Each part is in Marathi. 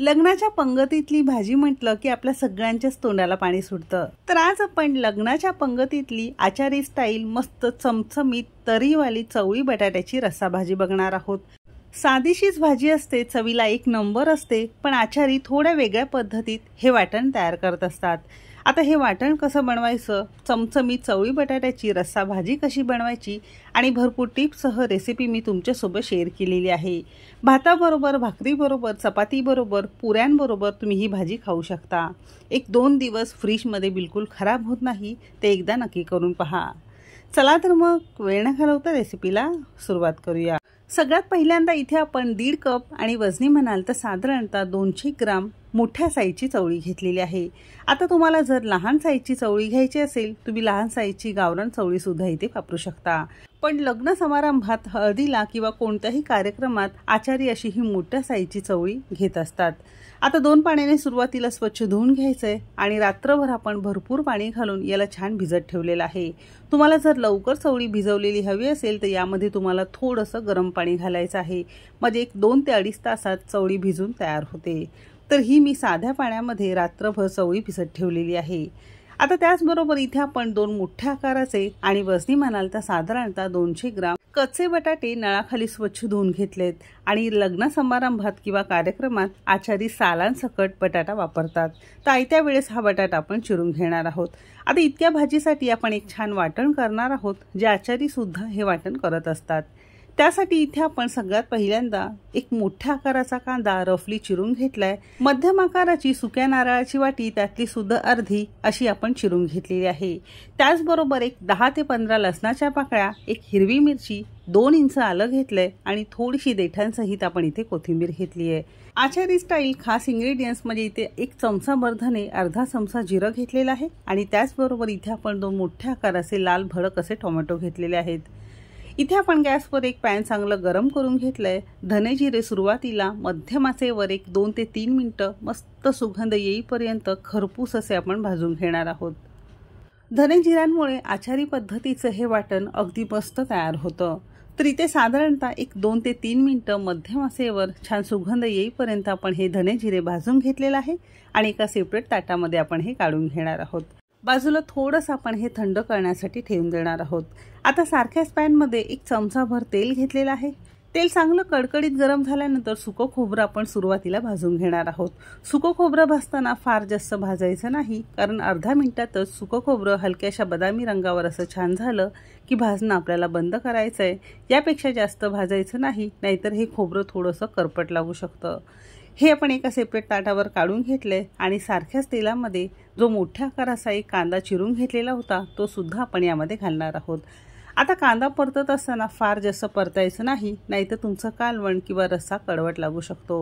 लग्नाच्या पंगतीतली भाजी म्हटलं की आपल्या सगळ्यांच्याच तोंडाला पाणी सुटतं तर आज आपण लग्नाच्या पंगतीतली आचारी स्टाईल मस्त चमचमीत तरीवाली चवळी बटाट्याची रस्सा भाजी बघणार आहोत साधीशीच भाजी असते चवीला एक नंबर असते पण आचारी थोड्या वेगळ्या पद्धतीत हे वाटण तयार करत असतात आता हे वाटण कसं बनवायचं चमचमी चवळी बटाट्याची रस्सा भाजी कशी बनवायची आणि भरपूर टिप्ससह रेसिपी मी तुमच्यासोबत शेअर केलेली आहे भाताबरोबर भाकरीबरोबर चपातीबरोबर पुऱ्यांबरोबर तुम्ही ही भाजी खाऊ शकता एक दोन दिवस फ्रीजमध्ये बिलकुल खराब होत नाही ते एकदा नक्की करून पहा चला तर मग वेळ न घालवता रेसिपीला सुरुवात करूया सगळ्यात पहिल्यांदा इथे आपण दीड कप आणि वजनी म्हणाल तर साधारणतः दोनशे ग्राम मोठ्या साईजची चवळी घेतलेली आहे आता तुम्हाला जर लहान साईजची चवळी घ्यायची असेल तुम्ही लहान साईजची चवळी सुद्धा इथे वापरू शकता पण लग्न समारंभात हळदीला किंवा कोणत्याही कार्यक्रमात आचारी अशी ही मोठ्या साईजची चवळी घेत असतात आता दोन पाण्याने सुरुवातीला स्वच्छ धुवून घ्यायचंय आहे आणि रात्रभर आपण भरपूर पाणी घालून याला छान भिजत ठेवलेलं आहे तुम्हाला जर लवकर चवळी भिजवलेली हवी असेल तर यामध्ये तुम्हाला थोडंसं गरम पाणी घालायचं आहे म्हणजे एक दोन ते अडीच तासात चवळी भिजून तयार होते तर ही मी साध्या पाण्यामध्ये रात्रभर चवळी पिसत ठेवलेली आहे आता त्याचबरोबर इथे आपण दोन मोठ्या आकाराचे आणि वजनी म्हणाल तर साधारणतः दोनशे ग्राम कच्चे बटाटे नळाखाली स्वच्छ धुवून घेतलेत आणि लग्न समारंभात किंवा कार्यक्रमात आचारी सालांसकट बटाटा वापरतात तर आयत्या वेळेस हा बटाटा आपण चिरून घेणार आहोत आता इतक्या भाजीसाठी आपण एक छान वाटण करणार आहोत जे आचारी सुद्धा हे वाटण करत असतात त्यासाठी इथे आपण सगळ्यात पहिल्यांदा एक मोठ्या आकाराचा कांदा रफली चिरून घेतलाय मध्यम आकाराची सुक्या नारळाची वाटी त्यातली सुद्धा अर्धी अशी आपण चिरून घेतलेली आहे त्याचबरोबर एक दहा ते पंधरा लसणाच्या पाकळ्या एक हिरवी मिरची दोन इंच आलं घेतलंय आणि थोडीशी देठांसहित आपण इथे कोथिंबीर घेतली आहे आचारी स्टाईल खास इंग्रेडियंट्स म्हणजे इथे एक चमचा मर्धने अर्धा चमचा जिरं घेतलेला आहे आणि त्याचबरोबर इथे आपण दोन मोठ्या आकाराचे लाल भडक असे टोमॅटो घेतलेले आहेत इथे आपण गॅसवर एक पॅन चांगलं गरम करून घेतलंय धने जिरे सुरुवातीला मध्यम आचेवर एक दोन ते तीन मिनटं मस्त सुगंध येईपर्यंत खरपूस असे आपण भाजून घेणार आहोत धने जिऱ्यांमुळे आचारी पद्धतीचं हे वाटण अगदी मस्त तयार होतं तर इथे साधारणतः एक दोन ते तीन मिनटं मध्यम छान सुगंध येईपर्यंत आपण हे धने जिरे भाजून घेतलेलं आहे आणि एका सेपरेट ताटामध्ये आपण हे काढून घेणार आहोत बाजूला थोडंसं आपण हे थंड करण्यासाठी ठेवून देणार आहोत आता सारख्याच पॅनमध्ये एक चमचाभर तेल घेतलेलं आहे तेल चांगलं कडकडीत गरम झाल्यानंतर सुकं खोबरं आपण सुरुवातीला भाजून घेणार आहोत सुकं खोबरं भाजताना फार जास्त भाजायचं नाही कारण अर्धा मिनिटातच सुकं खोबरं हलक्याशा बदामी रंगावर असं छान झालं की भाजणं आपल्याला बंद करायचं आहे यापेक्षा जास्त भाजायचं नाही नाहीतर हे खोबरं थोडंसं करपट लागू शकतं हे आपण एका सेपरेट ताटावर काढून घेतले आणि सारख्याच तेलामध्ये जो मोठ्या आकाराचा एक कांदा चिरून घेतलेला होता तो सुद्धा आपण यामध्ये घालणार आहोत आता कांदा परतत असताना फार जास्त परतायचं नाही नाहीतर तुमचं कालवण किंवा रस्सा कडवट लागू शकतो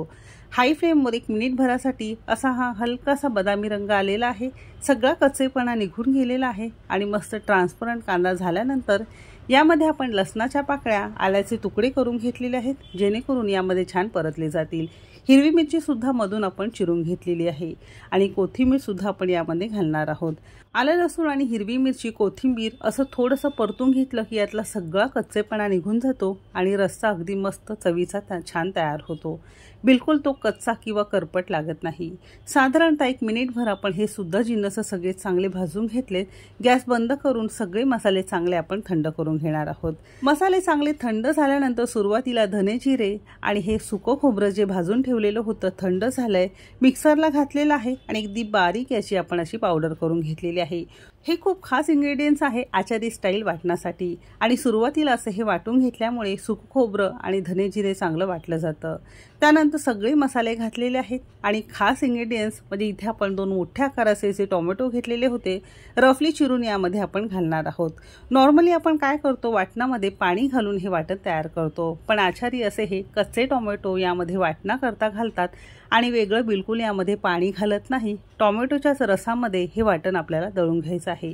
हाय फ्लेमवर एक मिनिटभरासाठी असा हा हलकासा बदामी रंग आलेला आहे सगळा कच्चेपणा निघून गेलेला आहे आणि मस्त ट्रान्सपरंट कांदा झाल्यानंतर यामध्ये आपण लसणाच्या पाकळ्या आल्याचे तुकडे करून घेतलेले आहेत जेणेकरून यामध्ये छान परतले जातील हिरवी मिरचीसुद्धा मधून आपण चिरून घेतलेली आहे आणि कोथिंबीरसुद्धा आपण यामध्ये घालणार आहोत आलं लसूण आणि हिरवी मिरची कोथिंबीर असं थोडंसं परतून घेतलं की यातला सगळा कच्चेपणा निघून जातो आणि रस्सा अगदी मस्त चवीचा छान तयार होतो बिलकुल तो कच्चा किंवा करपट लागत नाही साधारणतः एक मिनिटभर आपण हे सुद्धा जिन्नस सगळे चांगले भाजून घेतले गॅस बंद करून सगळे मसाले चांगले आपण थंड करून घेणार आहोत मसाले चांगले थंड झाल्यानंतर सुरुवातीला धने जिरे आणि हे सुकं खोबरं जे भाजून ठेवलेलं होतं थंड झालंय मिक्सरला घातलेलं आहे आणि अगदी बारीक याची आपण अशी पावडर करून घेतलेली आहे हे खूप खास इंग्रेडियंट्स आहे आचारी स्टाईल वाटण्यासाठी आणि सुरुवातीला असं हे वाटून घेतल्यामुळे सुक खोबरं आणि धने जिरे चांगलं वाटलं जातं त्यानंतर सगळे मसाले घातलेले आहेत आणि खास इंग्रेडियंट्स म्हणजे इथे आपण दोन मोठ्या आकाराचे जे टोमॅटो घेतलेले होते रफली चिरून यामध्ये आपण घालणार आहोत नॉर्मली आपण काय करतो वाटणामध्ये पाणी घालून हे वाटण तयार करतो पण आचारी असे हे कच्चे टोमॅटो यामध्ये वाटणा करता घालतात आणि वेगळं बिलकुल यामध्ये पाणी घालत नाही टॉमॅटोच्याच रसामध्ये हे वाटण आपल्याला दळून घ्यायचं आहे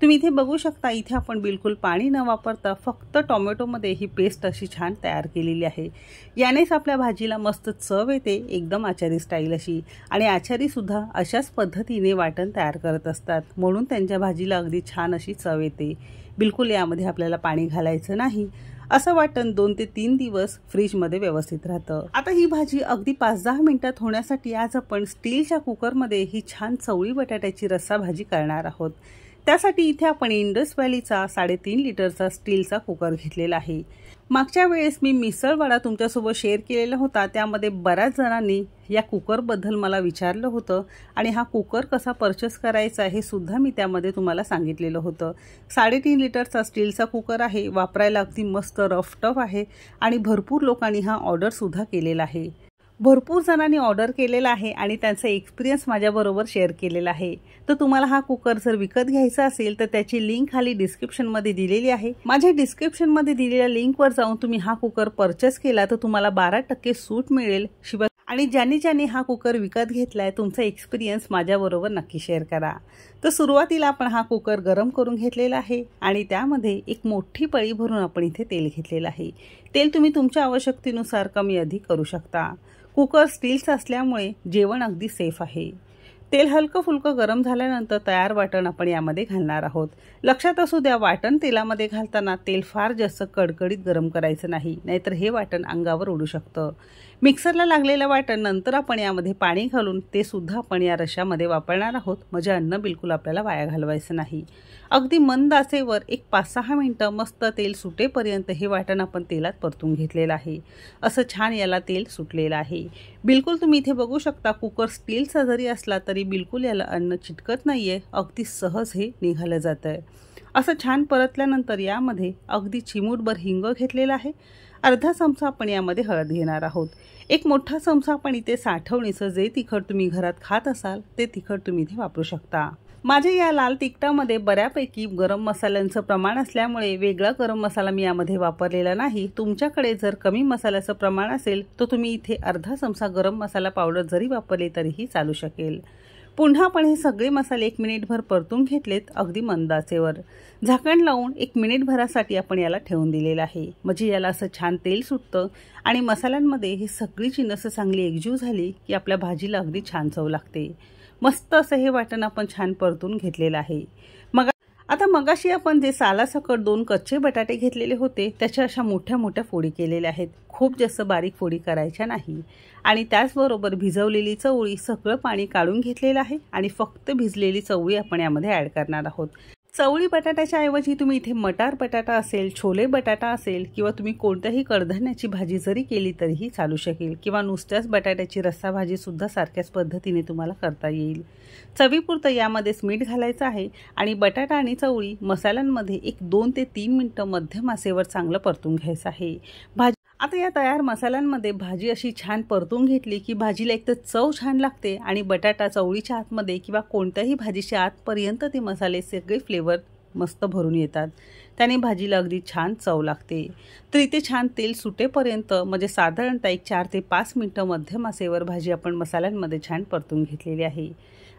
तुम्ही इथे बघू शकता इथे आपण बिलकुल पाणी न वापरता फक्त टोमॅटोमध्ये ही पेस्ट अशी छान तयार केलेली आहे यानेच आपल्या भाजीला मस्त चव येते एकदम आचारी स्टाईल अशी आणि आचारीसुद्धा अशाच पद्धतीने वाटण तयार करत असतात म्हणून त्यांच्या भाजीला अगदी छान अशी चव येते बिलकुल यामध्ये आपल्याला पाणी घालायचं नाही असं वाटण दोन ते तीन दिवस फ्रीजमध्ये व्यवस्थित राहतं आता ही भाजी अगदी पाच दहा मिनिटात होण्यासाठी आज आपण स्टीलच्या कुकरमध्ये ही छान चवळी बटाट्याची रस्सा भाजी करणार आहोत त्यासाठी इथे आपण इंडस व्हॅलीचा साडेतीन लिटरचा स्टीलचा कुकर घेतलेला आहे मागच्या वेळेस मी मिसळवाडा तुमच्यासोबत शेअर केलेला होता त्यामध्ये बऱ्याच जणांनी या कुकरबद्दल मला विचारलं होतं आणि हा कुकर कसा परचेस करायचा हे सुद्धा मी त्यामध्ये तुम्हाला सांगितलेलं होतं साडेतीन लिटरचा स्टीलचा कुकर आहे वापरायला अगदी मस्त रफटफ आहे आणि भरपूर लोकांनी हा ऑर्डरसुद्धा केलेला आहे भरपूर जणांनी ऑर्डर केलेला आहे आणि त्यांचा एक्सपिरियन्स माझ्याबरोबर शेअर केलेला आहे तर तुम्हाला हा कुकर जर विकत घ्यायचा असेल तर त्याची लिंक खाली डिस्क्रिप्शनमध्ये दिलेली आहे माझ्या डिस्क्रिप्शनमध्ये दिलेल्या लिंकवर जाऊन तुम्ही हा कुकर परचेस केला तर तुम्हाला बारा टक्के सूट मिळेल शिवाय आणि ज्यांनी ज्यांनी हा कुकर विकत घेतलाय तुमचा एक्सपिरियन्स माझ्याबरोबर नक्की शेअर करा तर सुरुवातीला आपण हा कुकर गरम करून घेतलेला आहे आणि त्यामध्ये एक मोठी पळी भरून आपण इथे तेल घेतलेलं आहे तेल तुम्ही तुमच्या आवश्यकतेनुसार कमी अधिक करू शकता कुकर स्टील्स असल्यामुळे जेवण अगदी सेफ आहे तेल हलकं फुलकं गरम झाल्यानंतर तयार वाटण आपण यामध्ये घालणार आहोत लक्षात असू द्या वाटण तेलामध्ये घालताना तेल फार जास्त कडकडीत गरम करायचं नाही नाहीतर हे वाटण अंगावर उडू शकतं मिक्सरला लागलेलं वाटण नंतर आपण यामध्ये पाणी घालून ते सुद्धा आपण या रशामध्ये वापरणार आहोत म्हणजे अन्न बिलकुल आपल्याला वाया घालवायचं नाही अगदी मंद असेवर एक पाच सहा मिनटं मस्त तेल सुटेपर्यंत हे वाटण आपण तेलात परतून घेतलेलं आहे असं छान याला तेल सुटलेलं आहे बिलकुल तुम्ही इथे बघू शकता कुकर स्टीलचा जरी असला तरी बिलकुल याला अन्न चिटकत नाही आहे अगदी सहज हे निघालं जातं आहे असं छान परतल्यानंतर यामध्ये अगदी चिमूटभर हिंग घेतलेलं आहे अर्धा चमचा आपण यामध्ये हळद घेणार आहोत एक मोठा चमचा आपण इथे साठवणीचं जे तिखट तुम्ही घरात खात असाल ते तिखट तुम्ही इथे वापरू शकता माझ्या या लाल तिखटामध्ये बऱ्यापैकी गरम मसाल्यांचं प्रमाण असल्यामुळे वेगळा गरम मसाला मी यामध्ये वापरलेला नाही तुमच्याकडे जर कमी मसाल्याचं प्रमाण असेल तर तुम्ही इथे अर्धा चमचा गरम मसाला पावडर जरी वापरले तरीही चालू शकेल पुन्हा आपण हे सगळे मसाले एक मिनिटभर परतून घेतलेत अगदी मंदाचेवर झाकण लावून एक मिनिटभरासाठी आपण याला ठेवून दिलेलं आहे म्हणजे याला असं छान तेल सुटतं आणि मसाल्यांमध्ये ही सगळी असं चांगली एकजीव झाली की आपल्या भाजीला अगदी छान चव लागते मस्त असं हे वाटण आपण छान परतून घेतलेलं आहे आता मगाशी आपण जे सालासकट दोन कच्चे बटाटे घेतलेले होते त्याच्या अशा मोठ्या मोठ्या फोडी केलेल्या आहेत खूप जास्त बारीक फोडी करायच्या नाही आणि त्याचबरोबर भिजवलेली चवळी सगळं पाणी काढून घेतलेलं आहे आणि फक्त भिजलेली चवळी आपण यामध्ये ॲड करणार आहोत चवळी बटाट्याच्या ऐवजी तुम्ही इथे मटार बटाटा असेल छोले बटाटा असेल किंवा तुम्ही कोणत्याही कडधान्याची भाजी जरी केली तरीही चालू शकेल किंवा नुसत्याच बटाट्याची रस्सा सुद्धा सारख्याच पद्धतीने तुम्हाला करता येईल चवीपुरतं यामध्येच मीठ घालायचं आहे आणि बटाटा आणि चवळी मसाल्यांमध्ये एक दोन ते तीन मिनटं मध्यम आसेवर चांगलं परतून घ्यायचं आहे भाजी आता या तयार मसाल्यांमध्ये भाजी अशी छान परतून घेतली की भाजीला एक तर चव छान लागते आणि बटाटा चवळीच्या आतमध्ये किंवा कोणत्याही भाजीच्या आतपर्यंत ते मसाले सगळे फ्लेवर मस्त भरून येतात त्याने भाजीला अगदी छान चव लागते तर इथे छान तेल सुटेपर्यंत म्हणजे साधारणतः एक चार ते पाच मिनटं मध्यम असेवर भाजी आपण मसाल्यांमध्ये छान परतून घेतलेली आहे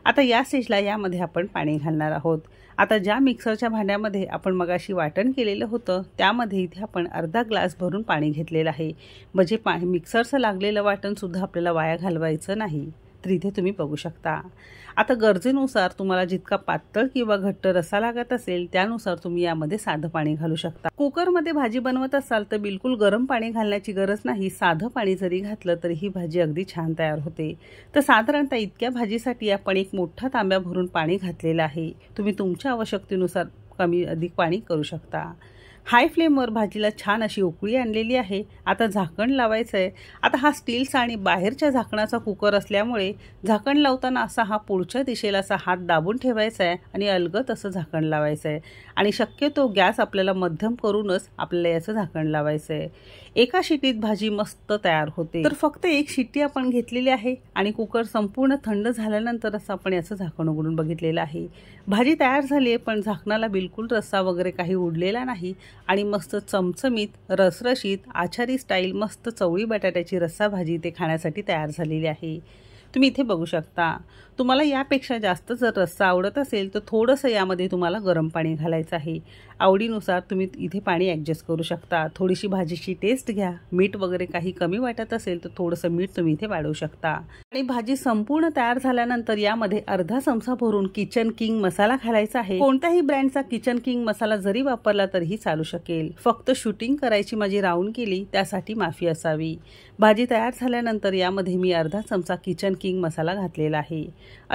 आता या स्टेजला यामध्ये आपण पाणी घालणार आहोत आता ज्या मिक्सरच्या भांड्यामध्ये आपण मगाशी वाटण केलेलं होतं त्यामध्ये इथे आपण अर्धा ग्लास भरून पाणी घेतलेलं आहे म्हणजे पा मिक्सरचं लागलेलं वाटणसुद्धा आपल्याला वाया घालवायचं नाही तर तुम्ही बघू शकता आता गरजेनुसार तुम्हाला जितका पातळ किंवा घट्ट रसा लागत असेल त्यानुसार तुम्ही यामध्ये साधं पाणी घालू शकता कुकरमध्ये भाजी बनवत असाल तर बिलकुल गरम पाणी घालण्याची गरज नाही साधं पाणी जरी घातलं तरी ही भाजी अगदी छान तयार होते तर साधारणतः इतक्या भाजीसाठी आपण एक मोठा तांब्या भरून पाणी घातलेलं आहे तुम्ही तुमच्या आवश्यकतेनुसार कमी अधिक पाणी करू शकता हाय फ्लेमवर भाजीला छान अशी उकळी आणलेली आहे आता झाकण लावायचं आहे आता हा स्टीलचा आणि बाहेरच्या झाकणाचा कुकर असल्यामुळे झाकण लावताना असा हा पुढच्या दिशेला असा हात दाबून ठेवायचा आहे आणि अलगत असं झाकण लावायचं आहे आणि शक्यतो गॅस आपल्याला मध्यम करूनच आपल्याला याचं झाकण लावायचं आहे एका शिटीत भाजी मस्त तयार होते तर फक्त एक शिट्टी आपण घेतलेली आहे आणि कुकर संपूर्ण थंड झाल्यानंतर असं आपण याचं झाकण उघडून बघितलेलं आहे भाजी तयार झाली आहे पण झाकणाला बिलकुल रस्सा वगैरे काही उडलेला नाही आणि मस्त चमचमीत रसरशीत आचारी स्टाईल मस्त चवळी बटाट्याची रस्सा भाजी ते खाण्यासाठी तयार झालेली आहे तुम्ही इथे बघू शकता तुम्हाला यापेक्षा जास्त जर रस्सा आवडत असेल तर थोडंसं यामध्ये तुम्हाला गरम पाणी घालायचं आहे आवडीनुसार तुम्ही इथे पाणी ॲडजस्ट करू शकता थोडीशी भाजीची टेस्ट घ्या मीठ वगैरे काही कमी वाटत असेल तर थोडंसं मीठ तुम्ही इथे वाढवू शकता आणि भाजी संपूर्ण तयार झाल्यानंतर यामध्ये अर्धा चमचा भरून किचन किंग मसाला घालायचा आहे कोणत्याही ब्रँडचा किचन किंग मसाला जरी वापरला तरीही चालू शकेल फक्त शूटिंग करायची माझी राऊंड केली त्यासाठी माफी असावी भाजी तयार झाल्यानंतर यामध्ये मी अर्धा चमचा किचन किंग मसाला घातलेला आहे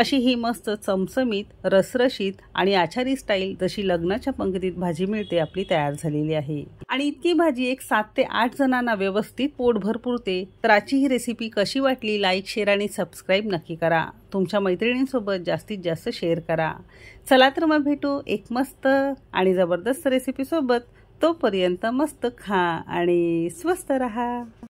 अशी ही मस्त चमचमीत रसरशीत आणि आचारी स्टाईल जशी लग्नाच्या पंक्तीत भाजी भाजी मिळते आपली तयार झालेली आहे आणि इतकी भाजी एक सात ते आठ जणांना व्यवस्थित भर पुरते तर आजची ही रेसिपी कशी वाटली लाईक शेअर आणि सबस्क्राईब नक्की करा तुमच्या मैत्रिणींसोबत जास्तीत जास्त शेअर करा चला तर मग भेटू एक मस्त आणि जबरदस्त रेसिपीसोबत तोपर्यंत मस्त खा आणि स्वस्त रहा